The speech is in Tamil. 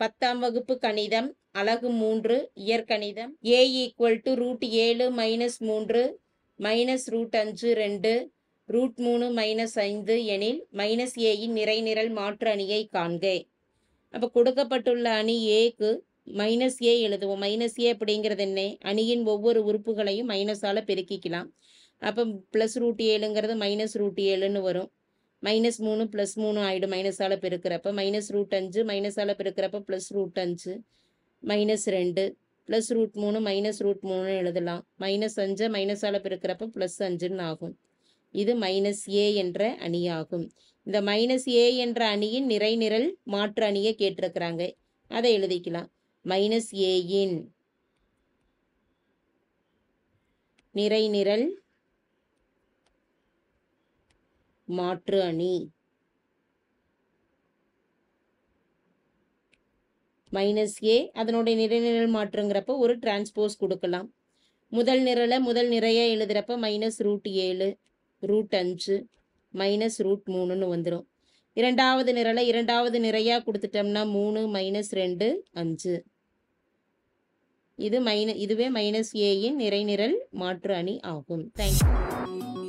பத்தாம் வகுப்பு கணிதம் அழகு மூன்று இயற்கணிதம் ஏ ஈக்குவல் டு ரூட் ஏழு மைனஸ் மூன்று மைனஸ் ரூட் அஞ்சு ரெண்டு ரூட் மூணு மைனஸ் ஐந்து எனில் மைனஸ் ஏயின் நிறை நிரல் மாற்று அணியை காண்க அப்போ கொடுக்கப்பட்டுள்ள அணி ஏக்கு மைனஸ் ஏ எழுதுவோம் மைனஸ் ஏ அப்படிங்கிறது என்ன அணியின் ஒவ்வொரு உறுப்புகளையும் மைனஸால் பெருக்கிக்கலாம் அப்போ ப்ளஸ் ரூட் ஏழுங்கிறது மைனஸ் ரூட் ஏழுன்னு வரும் மைனஸ் மூணு ப்ளஸ் மூணு ஆகிடும் மைனஸால் பெருக்கிறப்ப மைனஸ் ரூட் அஞ்சு மைனஸால் பெருக்கிறப்ப ப்ளஸ் ரூட் அஞ்சு மைனஸ் ரெண்டு ப்ளஸ் ரூட் மூணு மைனஸ் ரூட் மூணு எழுதலாம் மைனஸ் அஞ்சு மைனஸால் பெருக்கிறப்ப ப்ளஸ் அஞ்சுன்னு ஆகும் இது மைனஸ் ஏ என்ற அணியாகும் இந்த மைனஸ் ஏ என்ற அணியின் நிறைநிரல் மாற்று அணியை கேட்டிருக்கிறாங்க அதை எழுதிக்கலாம் மைனஸ் ஏயின் நிறைநிரல் மாற்று அணி மைனஸ் ஏ அதனுடைய நிறைநிரல் மாற்றுங்கிறப்ப ஒரு டிரான்ஸ்போஸ் கொடுக்கலாம் முதல் நிரலை முதல் நிறைய எழுதுறப்ப மைனஸ் ரூட் ஏழு ரூட் அஞ்சு மைனஸ் ரூட் மூணுன்னு வந்துடும் இரண்டாவது நிரலை இரண்டாவது நிறையா கொடுத்துட்டோம்னா மூணு மைனஸ் ரெண்டு அஞ்சு இது மைன இதுவே மைனஸ் ஏயின் நிறைநிரல் மாற்று அணி ஆகும் தேங்க்யூ